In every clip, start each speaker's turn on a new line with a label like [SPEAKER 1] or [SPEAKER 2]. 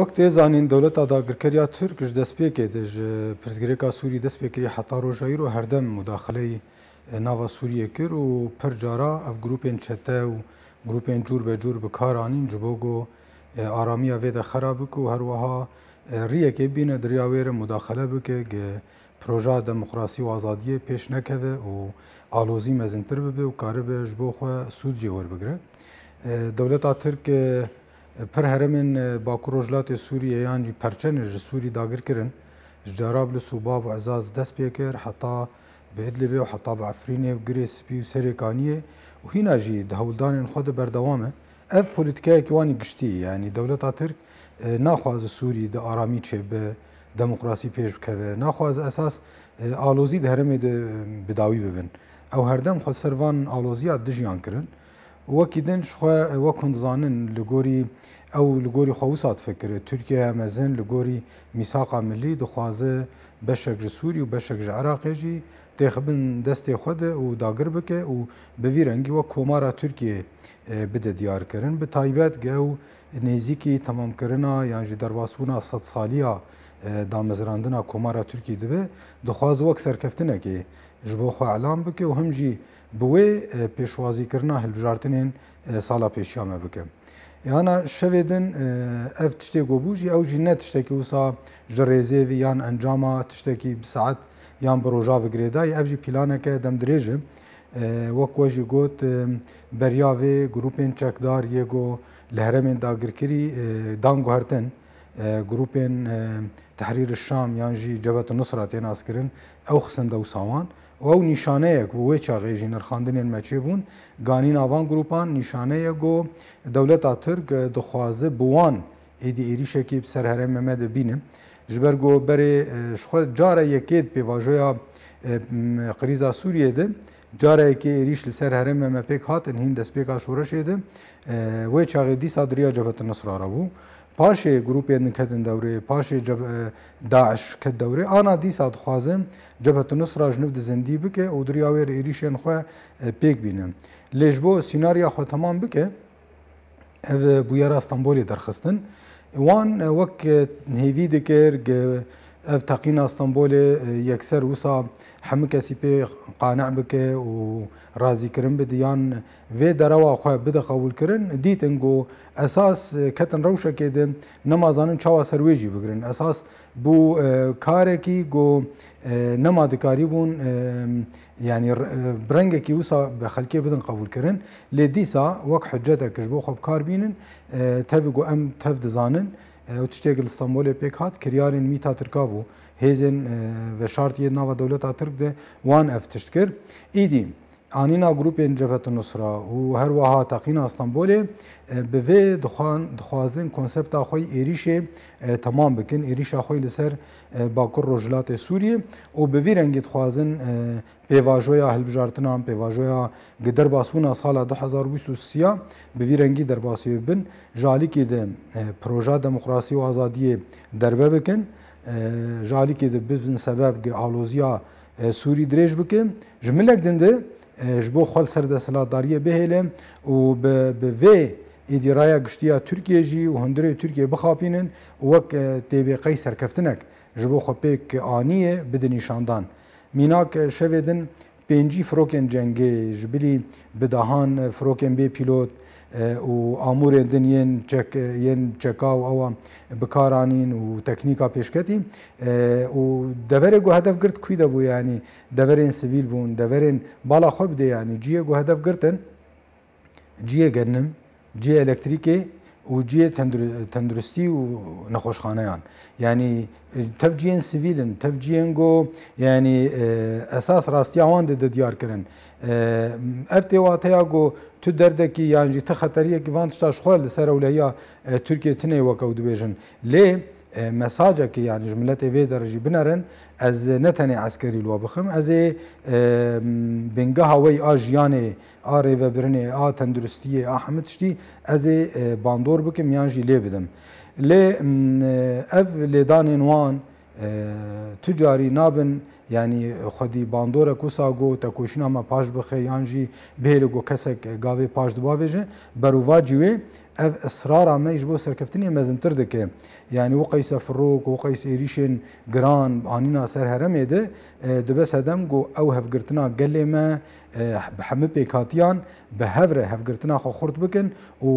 [SPEAKER 1] وەکتێ زانین دەوڵەت ئاداگرکەریا تورک ji destپێکێ dij pirsgirêka Sûî destpêkiری heta rojayî û herdem mudaxileyî nava Sûriye kir û pir cara ev grupên çete û grupên cûr becûr bikaranîn ji bo got aramiya vê de xera bik û herwiha riyekê bîne diriya wê re mudaxele bike proja demokrasî û azadiyê pêş nekeve û alozî mezintir bibe û karibe ji bo xwe sûd jî werbigire. Dewleta Tirk پر هرمن باکروجلات سوریه یان جی پرچن ج سوری داگر کرن جراب له صوباب عزاز دست پیکر حتا بهدل به حتا به افرینه و گریس پی و سرکانیه و هینا جی دهولدان خود بر دوامه اف پولیتیکای کوانی گشتی یعنی دولت ترک ناخواز سوری د آرامی چه به دموکراسی پیش بکوه ناخواز اساس آلوزی ده هرمه ده بداوی ببن او هردم خود سروان آلوزی دجیان کرن وەکی دنج وەکو دزانن لە گۆری ئەو لە گۆری خەوسات فکرێت تورکیا مەزن لە گۆری میساقا ملی دخوازە بەشێک ji سووری و بەشێک ji عراقێژی تێخبن دەستێ خودە و داگر بکە و بەوی ڕەنگی وە کۆمارا تورکیە بدە دیارکردن bi تایبەت گە و نێزییکی تەمامکردنا یان ji دەوااسبوونا سەد سالیە damezrandina komara Tirkî dibe dixwaz wek serkeftinekê ji bo xwe elam bike û hemjî bi wê e, pêşwazîkirina hilbijartinên e, sala pêşiya me bikin. Yahana şevê din e, ev tiştê gobû jî ew jî ne tiştekî wisa ji rêzêvî yan encama tiştekî bi saet yan bi roja vigirêda ev jî planeke demdirêje wek we jî got berya vê grupên çekdar yê got li heremên dagirkirî dan guhertin grupên tehrîr Şam yan jî cebet Nusra tên askirin ew xisinde û sawan و نیشانەیەک وێ چاغێژی نرخاندنێن مەچێ بوون گانی ناوان گروپان نیشانەیە گۆ دەولەتا ترک دخوازە بوان ئیدی ئێریشێکی سەر هەرە مەمە دەبینم ji got berê eh, ji xwe cara yekê pêvajoya eh, qrîza Sûriyê de cara yekê êriş li ser herême me pêk hatin hîn destpêka şoreşê de eh, wê çaxê dîsa diriya cebhetin nisrara bû پاشێ گروپێن کەتن دەورێ پاشێ داعش کە دەورێ ئانا دیسا دخوازم جەبەتنس ڕژنف دزەندی بکە ئەو دریاوێر عێریشێن خۆ پێک بینم لێژ بۆ سیناریا خۆتەمان بکە بویە ئەستانبولێ دەرخستن وان وەک هێوی دەکرد اف تقین استانبول یکسر وسا همه کسی پی قانع بکه و راضی کرن بدیان و دروا خو بده قبول کرن دیتن گو اساس کتن روشه کده نمازانن چاوا سرویجی بگرن اساس بو کاره کی گو نمادکاری بون یعنی برنګ کی وسه به خلکې بدن قبول کرن لدیسا وک حجته کجبو خو کار بینن تفګو ام تف دزانن او تشتێکل ئستانبولێ پێک هات کریارên mî تاترکا bû hêzên veşartiye nava dewleta Tirk de wan ev tişt kir. Îdî آنینا گروپ جبهت النصره و هر وها تقین استانبول به وی دخوان دخوازن کنسپت خوی ایریش تمام بکن ایریش خوی لسر باکر رجلات سوریه و به وی رنگ دخوازن پیواژویا هلبجارتنا پیواژویا گدر باسونا سال 2023 به وی رنگی در باسی بن جالی کی ده پروژه دموکراسی و آزادی دربه بکن جالی کی ده بزن سبب گالوزیا سوری درێژ بکە ji milek din de جبو خل سر د سلاداریه بهلم او به وی ادرایا گشتیا ترکیه جی و هندره ترکیه بخاپینن وک تبقی سرکفتنک جبو خپک آنیه بده نشاندان میناک شویدن پنجی فروکن جنگی جبلی بدهان فروکن بی پیلوت و آمور دن ین, چک ین چکا و او بکارانین و تکنیکا پیشکتی و دوره گو هدف گرت کوی ده بو یعنی دورین سویل بون دورین بالا خو بده یعنی جیه گو هدف گرتن جیه گرنم جیه الکتریکی و جیه تندرستی و نخوشخانه یان یعنی تفجیین سیویلن تفجیین گو یعنی اساس راستی آوان ده دیار کرن اف دیواته گو tu derdekî yan jî te xeteriyekî van tişta xwe li ser ewleya e, Türkiye tinê wekew dibêjin lê e, mesacekî yan ji milletê vê de jî binerin ez ne tenê eskerî wa bixim ez ê e, bingeha wê a jiyanê a rêvebirinê a tenduristiyê a hemit tiştî ez ê bandor bikim yan jî lê bidim lê ev lêdanên wan tucarî nabin یعنی خودی باندور کو ساگو تا کوشنا ما پاش بخه یان جی بهل گو کسک گاوی پاش دبا وژه بروا جوی اف اصرار ما یجبو سرکفتنی مزنتر دکه یعنی و قیس فروک و قیس ایریشن گران انینا سر هرم ده دبس هدم گو او هف گرتنا گله ما بحمه پیکاتیان به هفره هف گرتنا خو خورد بکن و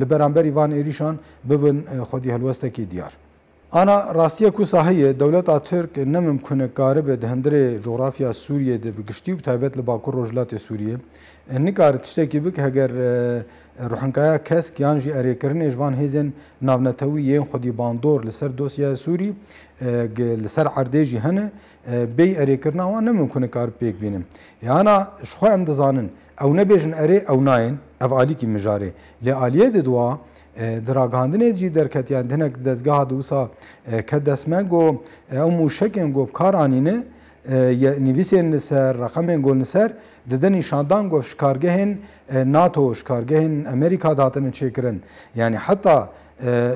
[SPEAKER 1] لبرانبری وان ایریشان ببن خودی هلوسته کی دیار Ana rastiya ku sahayê dewleta Türk ne mümkün karibe di hindirê coğrafya Sûriyê de bigiştî û taybet li bakur rojlatê Sûriyê e, nikar tiştekî bik heger e, rohinkaya kesk yan jî erêkirinê ji van hêzên navnetewî yên xwedî bandor li ser dosya Sûrî e, li ser erdê jî hene bey erêkirina wan ne mümkün kar pêk bînin. Yana ji xwe em dizanin ew nebêjin erê ew nayên ev alî kî mijarê lê aliyê de duwa دراگاندنê e, jî derketiyan hinek dezgeha dûsa e, ke destme got ew mûşekên got kar anîne e, nivîsên li ser rexemên got li ser didin nîşandan got şikargehên NATO şikargehên Amerîka datinin çêkirin yani heta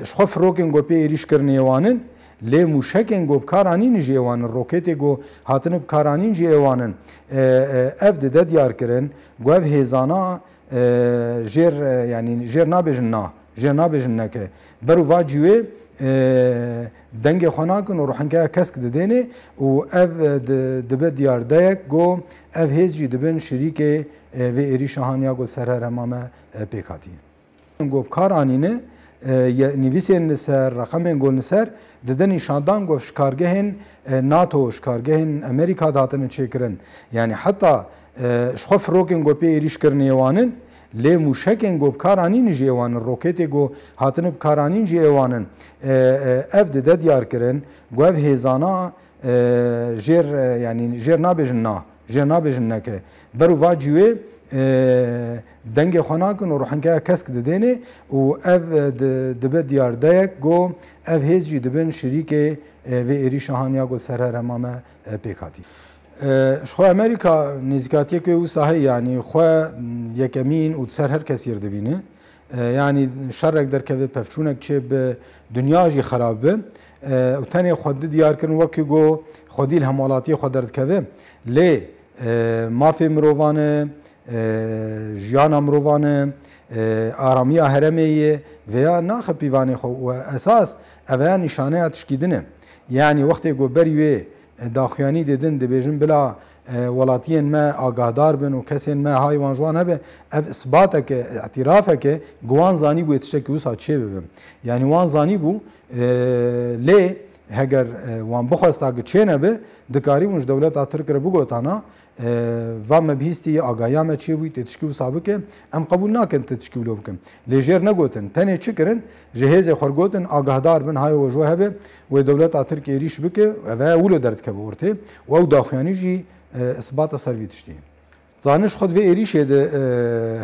[SPEAKER 1] xwe firokên got pê êrîşkirinê wanin lê mûşekên got karanîn ji êwanin roketê got hatine karanîn jî êwanin ev dide diyar kirin gu ev hêzana jêr jêr nabêjin na. جه نابجن نکه برو واجیوه دنگ خوناکن و روحنکه کسک ددینه و او دبه دیاردهیک گو او هیز جی دبن شریک و ایری شاهانیا گو سرهر همامه پیکاتی گو کار آنینه نویسین سر رقمین گو نسر ددنی شاندان گو شکارگهن ناتو شکارگهن امریکا داتن چه کرن یعنی حتی شخف روکن گو پی ایریش کرنیوانن یعنی لێ موشکێن گۆ بکارانین ژ ئێوانن ڕۆکێتێک گۆ هاتنە بکارانین ژ ئێوانن ئەف دەدە دیارکردن گوێ هێزانە ژێر ینی ژێر نابێژن نا ژێر نابێژن نەکە بەرووا جوێ dengê xwanakun û rohenkeya kesk didênê û ev dibe diyardeyek got ev hêz jî dibin şirîkê vê êrî şahaniya got serherema me pêkhatî. خو ئەمریکا نزیکاتیەکەی و ساحەی ینی خۆ یەکەمین و سەر هەر کەسیر دەبینێ ینی شەرێک دەرکەوێت پەفچوونێک چێ بە دنیاژی خراپبن تەنێ خودی دیارکردن وەکی گۆ خودیل هەماڵاتی خۆ دەردکەوێ لێ مافی مرۆڤانە ژیانە مرۆڤانە ئارامیە هەرەمەیە vêya naxe pîvanê xwe û esas eveya nîşaneya tişkîdinê yani wextê got berî wê داخیانی دیدن دبیجن بلا ولاتیان ما آگاهدار بن و کسین ما های وان جوان هبه اف اثباته که اعترافه که گوان زانی بو اتشه که وسا چه ببم یعنی وان زانی بو لی هگر وان بخواستا که چه نبه دکاری مونج دولت آتر کره بگوتانا و مبهیستی آگاهی ما چی بوی تشکیل سابقه ام قبول نکن تشکیل لو بکم لیجر نگوتن تنه چی کرن جهاز خرگوتن آگاهدار بن های وجوه به و دولت آتر کیریش بکه و اولو درد که ورته و او داخیانی جی اثبات سرویتشتی زانش خود و ایریشه ده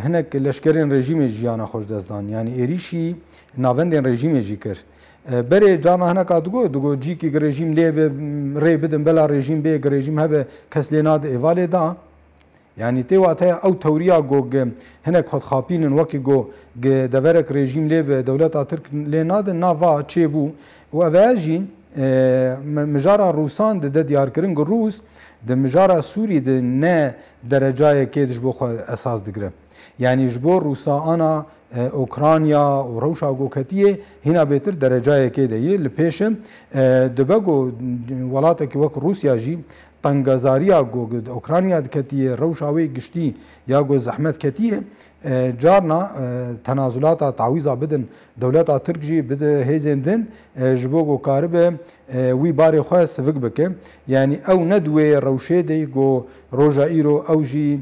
[SPEAKER 1] هنک لشکرین رژیم جیانا خوش دزدان یعنی ایریشی ناوندین رژیم جی کرد برې جانا هنه کا دغو دغو جی کی رژیم لې به ری بدن بلا رژیم به رژیم هبه کس لینا د ایواله دا یعنی ته واته او توریا ګوګ هنه خود خاپینن وکي ګو د ورک رژیم لې به دولت اترک لینا د ناوا چی بو او اواجی مجاره روسان د دیار کرن ګ روس د مجاره سوری د نه درجه کې د بخو اساس دګره یعنی ji bo rûsa'ana Ukrayna û rewşa goketiyê hîna bêtir derecayekê de yê li pêşim dibe got welatekî wek Rûsya jî tengezariya got Ukrayna diketiye rewşa wê giştî ya got zehmet ketiye carna tenazulata tawîza bidin dewleta Tirk jî bide hêzên din ji bo gokaribe wî barê xwe sivik bike yanî ew ne duwê rewşê de got roja îro ew jî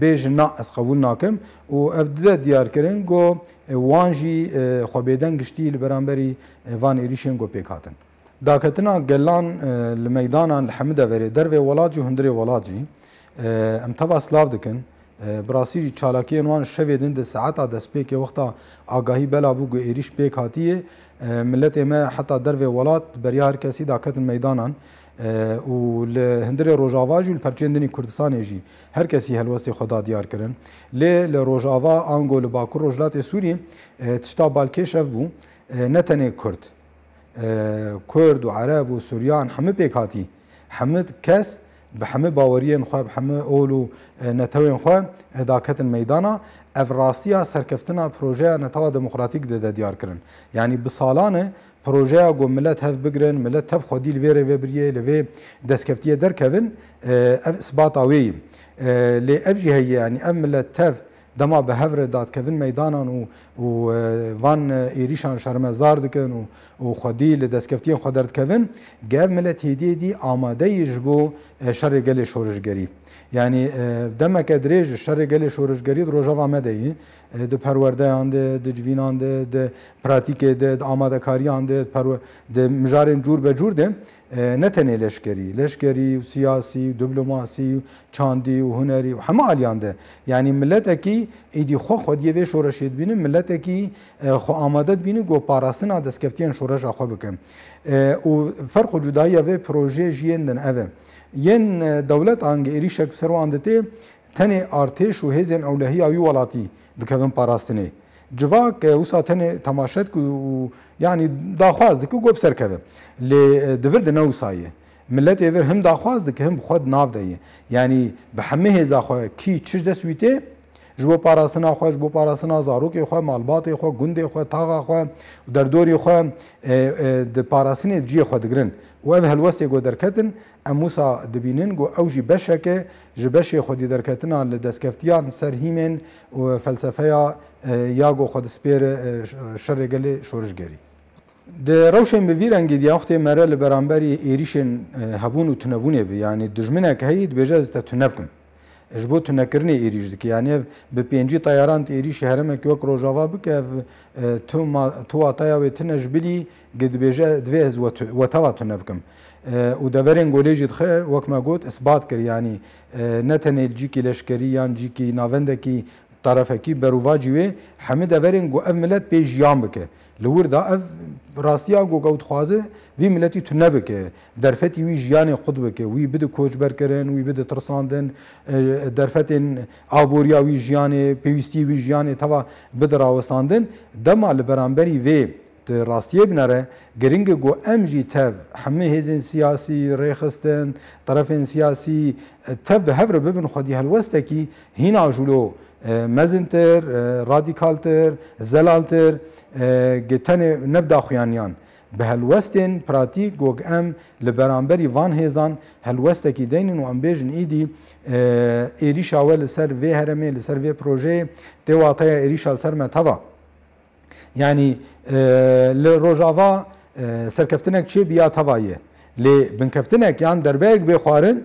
[SPEAKER 1] بیج نا از قبول ناکم و افدده دیار کرن گو وان جی خوبیدن گشتی لبرانبری وان ایریشن گو پیکاتن داکتنا گلان لمیدانا لحمده وری دروی ولاجی هندری ولاجی ام توا سلاف دکن براسی چالاکیên wan şevê din di saeta destpêkê wexta agahî bela bû gu êriş pêk hatiye milletê me heta dervê welat beriya her kesî daketin meydanan و هندره روجاوا جول پرچندنی کردستان جی هر کسی هلوست خدا دیار کرن ل ل روجاوا انگول باکور روجلات سوریه تشتا بالکشف بو نه تنه کرد کرد و عرب و سوریان همه پیکاتی همه کس به همه باوریان خو به همه اولو نتوین خو داکتن میدانا افراسیا سرکفتنا پروژه نتاو دموکراتیک ده دیار کرن یعنی بسالانه پروژه گو ملت هف بگرن ملت هف خودی لوی رو بریه لوی دستکفتیه درکوین اف اثبات آوی لی اف جهیه یعنی ام ملت هف دما به هفر داد کوین میدانان و و وان ایریشان شرمزار دکن و و خودی ل دستکفتی خود درد کوین گاو ملت هدیه دی آماده یجبو شر گل شورشگری یعنی دمکه درێژ شەڕێ گەلی شۆرشگەری ڕۆژەوا مەدەیی di perwerdeyan de, di civînan de, di pratikê de, di amadekariyan de, di mijarên cûr be cûr de ne tenê leşkerî, leşkerî û siyasî û diplomasî û çandî û hunerî û hema aliyan de. Yani milleteki êdî xwe xwediyê vê şoreşê dibînin, milleteki xwe amade dibînin got parastina destkeftiyên şoreşa xwe bikin. û ferq û cudaiya vê projeyê jiyên din ev e. Yên devlet angê êrîşek serwan ditê tenê artêş û hêzên ewlehiya wî welatî dikevin parastinê. Civak wisa tenê temaşet ku yanî daxwaz dike got serkeve. Lê divir di newsayê. Millet êvir him daxwaz dike him xwe nav deyê. Yanî bi hemê hêza xwe kî çi destwîtê, ji bo parastina xwe ji bo parastina zarokê xwe malbatê xwe gundê xwe taxa xwe derdorê xwe di parastinê ciyê xwe digirin و به هلوستی گو درکتن ام موسا دبینن گو او جی بشکه جی بشی خودی درکتنا لدسکفتیان سر هیمن و فلسفه یا گو خود سپیر شرگل شورشگری د روشن به ویرنګ دی وخت مره لبرانبري ایریشن هبون او تنبونه یعنی دجمنه که هید بجز ته تنبکم اش بو تنکرنی ایریش دکی یعنی به پنجی تیاران ایریش هرمه که وک روجاوا بکه تو ما تو اتایا و تنش بلی قد بجه دویز و توا تنبکم و دورین گولیجی دخه وک ما گوت اثبات کر یعنی نتنه جیکی لشکری یان جیکی ناوندکی طرفکی برواجی و همه دورین گو اف ملت پیش یام بکه لور دا اف راستیا گوگاوت خوازه وی ملتی تو نبکه درفتی وی جیان خود بکه وی بده کوچ برکرن وی بده ترساندن درفتن آبوریا وی جیان پیوستی وی جیان توا بده راوستاندن دما لبرانبری وی راستیه بنره گرنگ گو ام جی تف همه هزین سیاسی ریخستن طرفین سیاسی تف هفر ببن خودی هلوسته کی هینا جلو مەزنتر رادیکالتر زەلالتر گتەنێ نەبداخویانیان bi helwestên pratîk gog em li beramberî van hêzan helwestekî deynin û em bêjin îdî e, êrîşa we li ser vê heremê li ser vê projeyê tê wataya êrîşa ser me teva. Yani e, li rojava e, serkeftinek çê biya tevaye. Lê binkeftinek yan derbeyek bê xwarin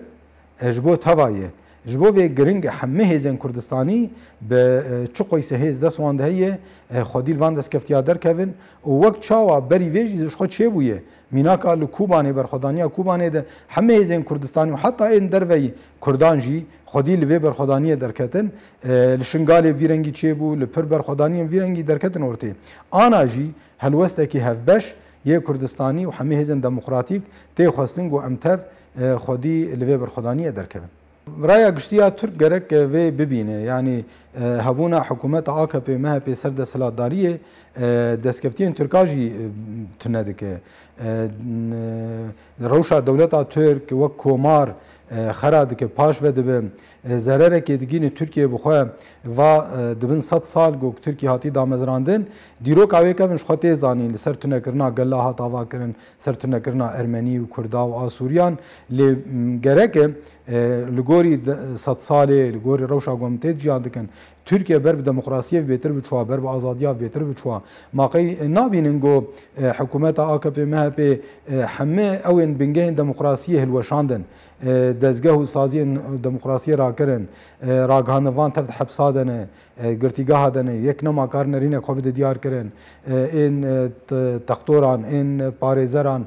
[SPEAKER 1] ji bo tevaye. ji bo vê giring hemê hêzên Kurdistanî bi e, çiqoyse hêz deswand heye xwedîl van destskeftiya derkevin û wek çawa berî vê jî ji xwe çêbûye mînaka li Kubanê berxwedaniya Kubanê de hemê hêzên Kurdistanî û heta ên derveyî Kurdan jî xwedî li vê berxwedaniye derketin e, li şingalê vîrengî çêbû li pir berxwedaniyên vîrengî derketin ortê ana jî helwestekî hevbeş yê Kurdistanî û hemê hêzên demokratîk tê xwestin û em tev xwedî li vê berxwedaniye derkevin Raya giştiya Türk gerek vê bibîne yani hebûna hikûmeta AKP MHP ser desthilatdariyê destkeftiyên Türka jî tune dike. Rewşa dewleta Türk wek komar خرا دکه پاش و دبه زرره که دگین ترکیه بخواه و دبن صد سال گوک ترکیه هاتی دامزراندن دیرو کاوی که من شخطه زانین سر تونه کرنا گلا هات آوا کرن سر تونه کرنا ارمنی و کردا و آسوریان لی گره که لگوری صد ساله لگوری روشا گومته جیان دکن Türkiye ber bi demokrasiye vêtir biçwa ber bi azadiya vêtir biçwa maqey nabînin got e, hikûmeta AKP MHP e, hemê ew ên bingehên demokrasiyê hilweşandin e, dezgeh û saziyên demokrasiyê rakirin ragihanivan tev hepsa dene girtîgeha dene yek nema karnerînek xwe bide diyar kirin ên textoran ên parêzeran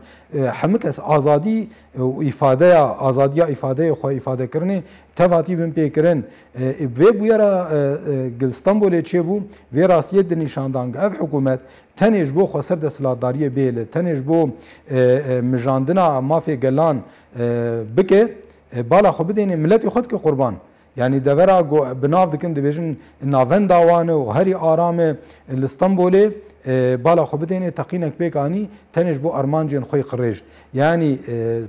[SPEAKER 1] hemikes azadî û îfadeya azadiya îfadeyê xwe îfadekirinê تفاتی بیم پیکرن وی بویرا گلستانبولê çêbû vê rastiyê di nîşandanga ev hikûmet tenêj bo xweser desiladaryê bêle tenêj bo e, e, mijandina mafê gelan e, bike bala xwe bidênê milletê xwe dike qurban یعنی دەوەرا بناو دکن دەبێژن ناوەندا وانە و هەری ئارامێ لە ئستەمبولێ بالا خۆ بدێنێ تەقینەک پێکانی تەنێش بۆ ئەرمانجیێن خۆی قڕێژ ینی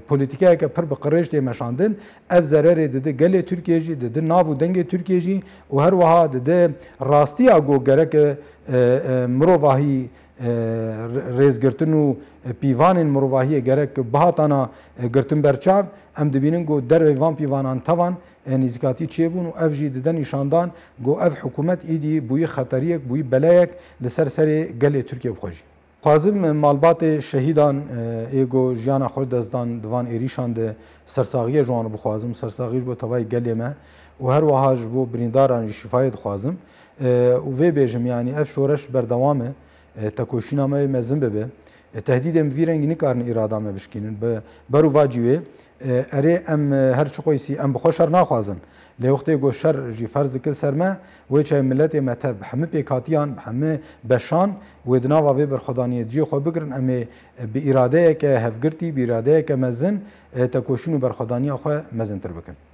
[SPEAKER 1] پلیتیکایکە پڕ بە قڕێژ دێمەشاندن ئەف زەرێ دەدە گەلێ تورکێژی دەدە ناو و دەنگێ تورکێژی و هەروەها دەدە ڕاستیە گۆگەرەکە مرۆڤاهی رێزگرتن و پیوانên mirovahiyê gerek bihatana girtin berçav em dibînin got derve van pîvanan tevan نزیکاتی چیه بون و اف جی ددن ایشاندان گو اف حکومت ایدی بوی خطریک بوی بلایک لسر سر گل ترکیه بخوجی قازم مالبات شهیدان ایگو جیانا خوش دزدان دوان ایریشان ده سرساغی جوان بخوازم سرساغی بو توای گلی ما و هر وها بو برینداران شفایت خوازم و وی بیجم یعنی اف شورش بردوامه تکوشینا ما مزن ببه تهدید ام ویرنگ نکارن اراده ما بشکینن به برو واجیوه اره ام هر چقویسی ام بخوشر ناخوازن لی وقتی گو شر جی فرض کل سرمه و چه ملت مت همه پیکاتیان همه بشان و دنا و بر خدانیت جی خو بگرن ام به اراده که هفگرتی به اراده که مزن تکوشونو بر خدانی خو مزن تر بکن